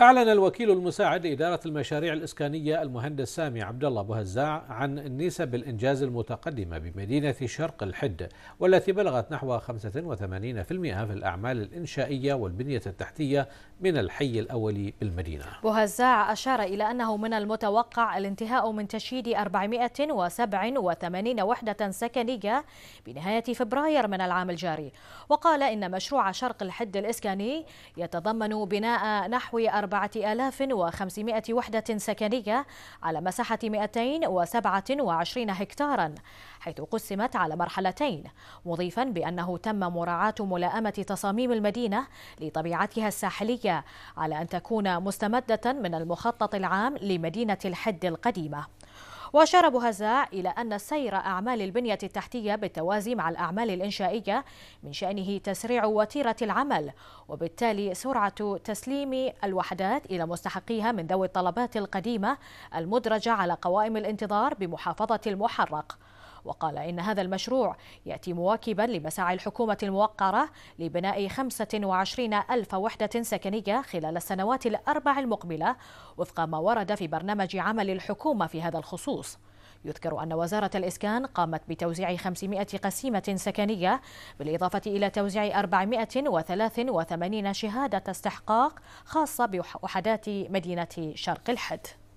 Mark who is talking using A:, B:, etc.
A: أعلن الوكيل المساعد لإدارة المشاريع الإسكانية المهندس سامي عبد الله بهزاع عن نسب الإنجاز المتقدمة بمدينة شرق الحد والتي بلغت نحو 85% في الأعمال الإنشائية والبنية التحتية من الحي الأولي بالمدينة
B: بهزاع أشار إلى أنه من المتوقع الانتهاء من تشييد 487 وحدة سكنية بنهاية فبراير من العام الجاري وقال إن مشروع شرق الحد الإسكاني يتضمن بناء نحو 4500 وحدة سكنية على مساحة 227 هكتارا حيث قسمت على مرحلتين مضيفا بأنه تم مراعاة ملائمة تصاميم المدينة لطبيعتها الساحلية على أن تكون مستمدة من المخطط العام لمدينة الحد القديمة وأشار بهذا إلى أن سير أعمال البنية التحتية بالتوازي مع الأعمال الإنشائية من شأنه تسريع وتيرة العمل وبالتالي سرعة تسليم الوحدات إلى مستحقيها من ذوي الطلبات القديمة المدرجة على قوائم الانتظار بمحافظة المحرق وقال إن هذا المشروع يأتي مواكبا لمساعي الحكومة الموقرة لبناء 25 ألف وحدة سكنية خلال السنوات الأربع المقبلة وفق ما ورد في برنامج عمل الحكومة في هذا الخصوص يذكر أن وزارة الإسكان قامت بتوزيع 500 قسيمة سكنية بالإضافة إلى توزيع 483 شهادة استحقاق خاصة بوحدات مدينة شرق الحد